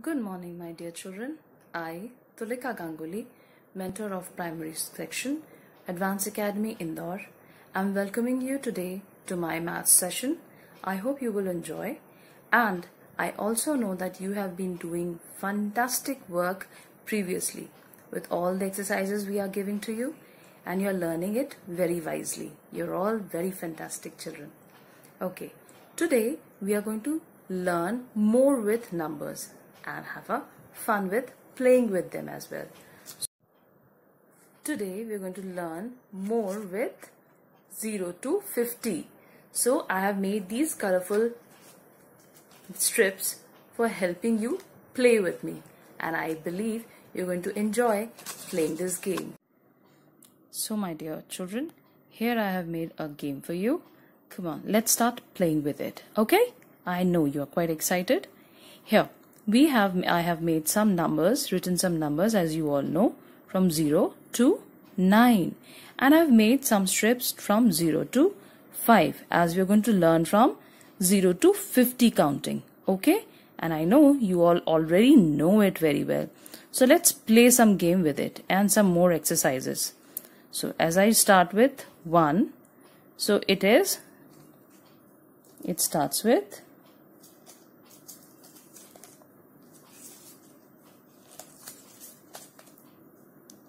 Good morning, my dear children. I, Tulika Ganguly, mentor of Primary Section, Advanced Academy Indore, am welcoming you today to my math session. I hope you will enjoy. And I also know that you have been doing fantastic work previously with all the exercises we are giving to you and you're learning it very wisely. You're all very fantastic children. Okay, today we are going to learn more with numbers and have a fun with playing with them as well. So today we're going to learn more with 0 to 50. So I have made these colorful strips for helping you play with me and I believe you're going to enjoy playing this game. So my dear children, here I have made a game for you. Come on, let's start playing with it, okay? I know you're quite excited. Here, we have I have made some numbers, written some numbers as you all know from 0 to 9 and I've made some strips from 0 to 5 as we're going to learn from 0 to 50 counting okay and I know you all already know it very well so let's play some game with it and some more exercises so as I start with 1 so it is it starts with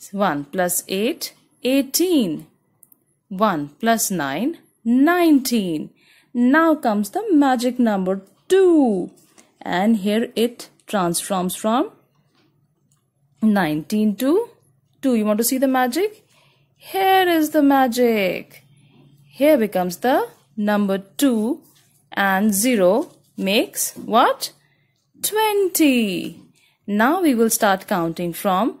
1 plus 8, 18. 1 plus 9, 19. Now comes the magic number 2. And here it transforms from 19 to 2. You want to see the magic? Here is the magic. Here becomes the number 2 and 0 makes what? 20. Now we will start counting from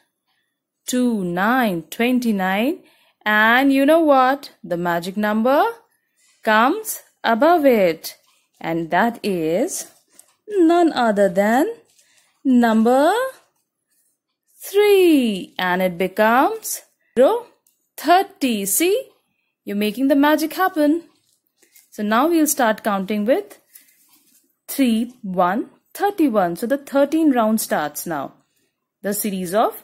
two, nine, 29. And you know what? The magic number comes above it. And that is none other than number 3. And it becomes 0, 30. See? You're making the magic happen. So now we'll start counting with 3, 1, 31. So the 13 round starts now. The series of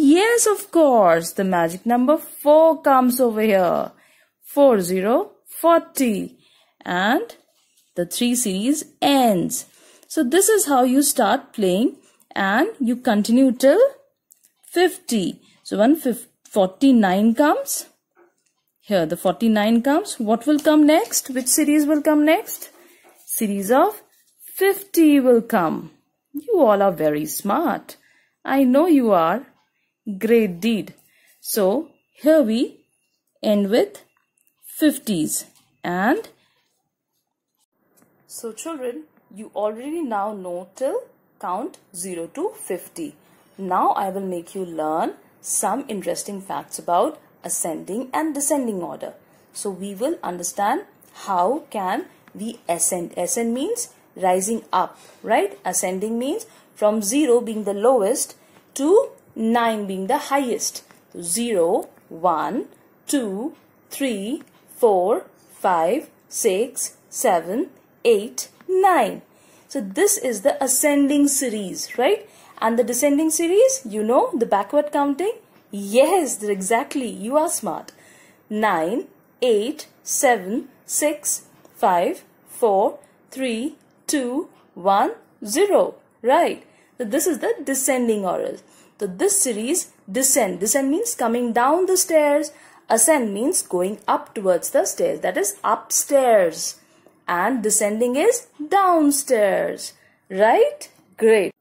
Yes, of course. The magic number 4 comes over here. 4, 0, 40. And the 3 series ends. So this is how you start playing and you continue till 50. So when 49 comes, here the 49 comes, what will come next? Which series will come next? Series of 50 will come. You all are very smart. I know you are great deed. So here we end with 50s and so children you already now know till count 0 to 50. Now I will make you learn some interesting facts about ascending and descending order. So we will understand how can we ascend. Ascend means rising up, right? Ascending means from 0 being the lowest to 9 being the highest. So 0, 1, 2, 3, 4, 5, 6, 7, 8, 9. So this is the ascending series, right? And the descending series, you know the backward counting? Yes, exactly. You are smart. 9, 8, 7, 6, 5, 4, 3, 2, 1, 0. Right. So this is the descending order. So this series descend. Descend means coming down the stairs. Ascend means going up towards the stairs. That is upstairs. And descending is downstairs. Right? Great.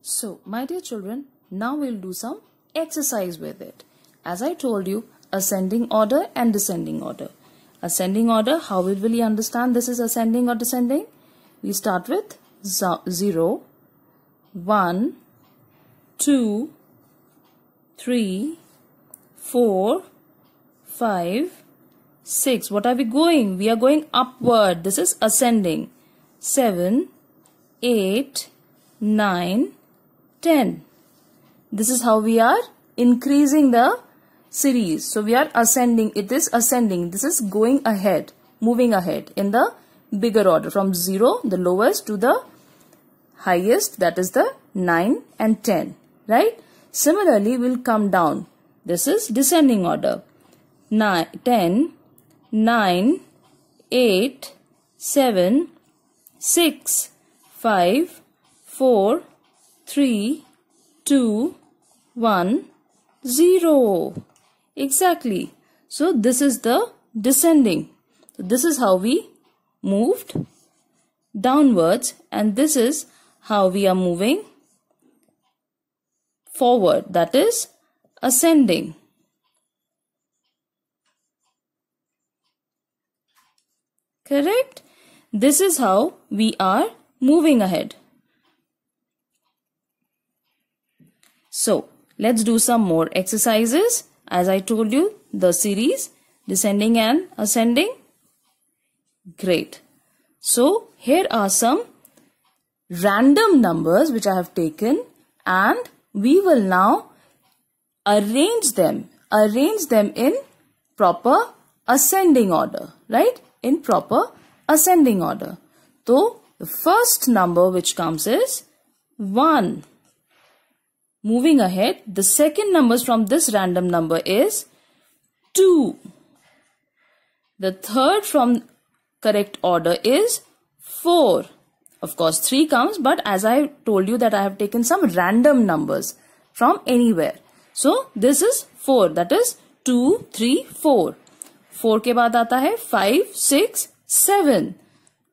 So, my dear children, now we'll do some exercise with it. As I told you, ascending order and descending order. Ascending order, how will we understand this is ascending or descending? We start with 0, 1, two, three, four, five, six. What are we going? We are going upward. This is ascending. Seven, eight, nine, ten. This is how we are increasing the series. So we are ascending. It is ascending. This is going ahead, moving ahead in the bigger order from 0, the lowest to the highest that is the 9 and 10 right? Similarly, will come down. This is descending order. Nine, 10, 9, 8, 7, 6, 5, 4, 3, 2, 1, 0. Exactly. So this is the descending. So this is how we moved downwards and this is how we are moving forward that is ascending. Correct? This is how we are moving ahead. So, let's do some more exercises. As I told you, the series descending and ascending. Great. So, here are some random numbers which I have taken and we will now arrange them, arrange them in proper ascending order, right? In proper ascending order. So, the first number which comes is 1. Moving ahead, the second numbers from this random number is 2. The third from correct order is 4. Of course, 3 comes, but as I told you that I have taken some random numbers from anywhere. So, this is 4. That is 2, 3, 4. 4 के बाद आता है 5, 6, 7.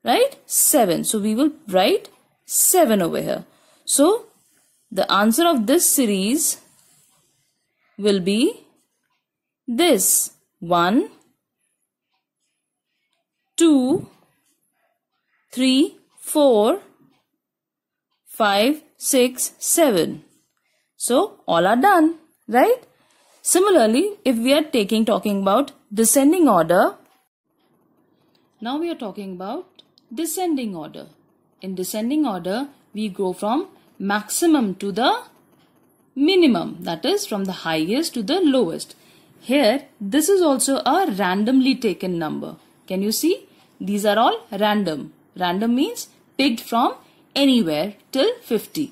Right? 7. So, we will write 7 over here. So, the answer of this series will be this. 1, 2, 3, 4, 5, 6, 7. So all are done, right? Similarly, if we are taking talking about descending order, now we are talking about descending order. In descending order, we go from maximum to the minimum, that is from the highest to the lowest. Here, this is also a randomly taken number. Can you see? These are all random. Random means picked from anywhere till 50.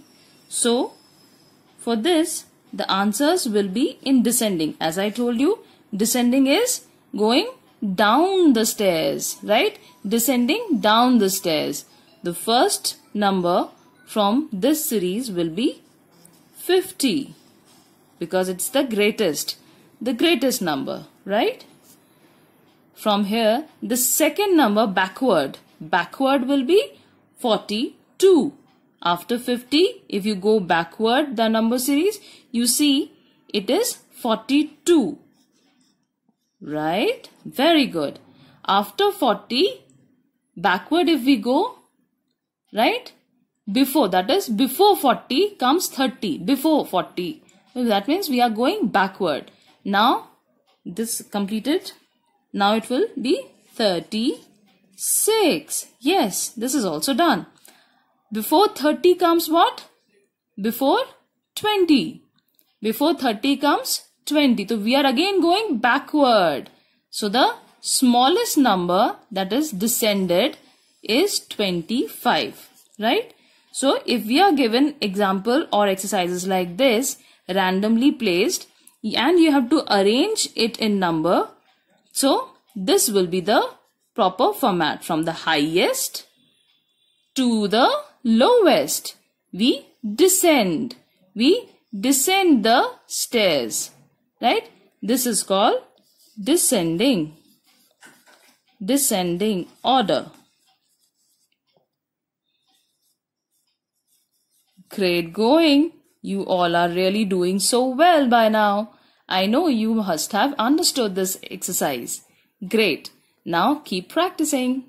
So for this the answers will be in descending. As I told you descending is going down the stairs right descending down the stairs. The first number from this series will be 50 because it's the greatest the greatest number right from here the second number backward backward will be 42. After 50, if you go backward the number series, you see it is 42. Right? Very good. After 40, backward if we go, right? Before, that is before 40 comes 30. Before 40. So that means we are going backward. Now, this completed. Now it will be 30. 6. Yes, this is also done. Before 30 comes what? Before 20. Before 30 comes 20. So we are again going backward. So the smallest number that is descended is 25. Right? So if we are given example or exercises like this randomly placed and you have to arrange it in number. So this will be the proper format from the highest to the lowest. We descend. We descend the stairs. Right? This is called descending. Descending order. Great going. You all are really doing so well by now. I know you must have understood this exercise. Great. Now keep practicing.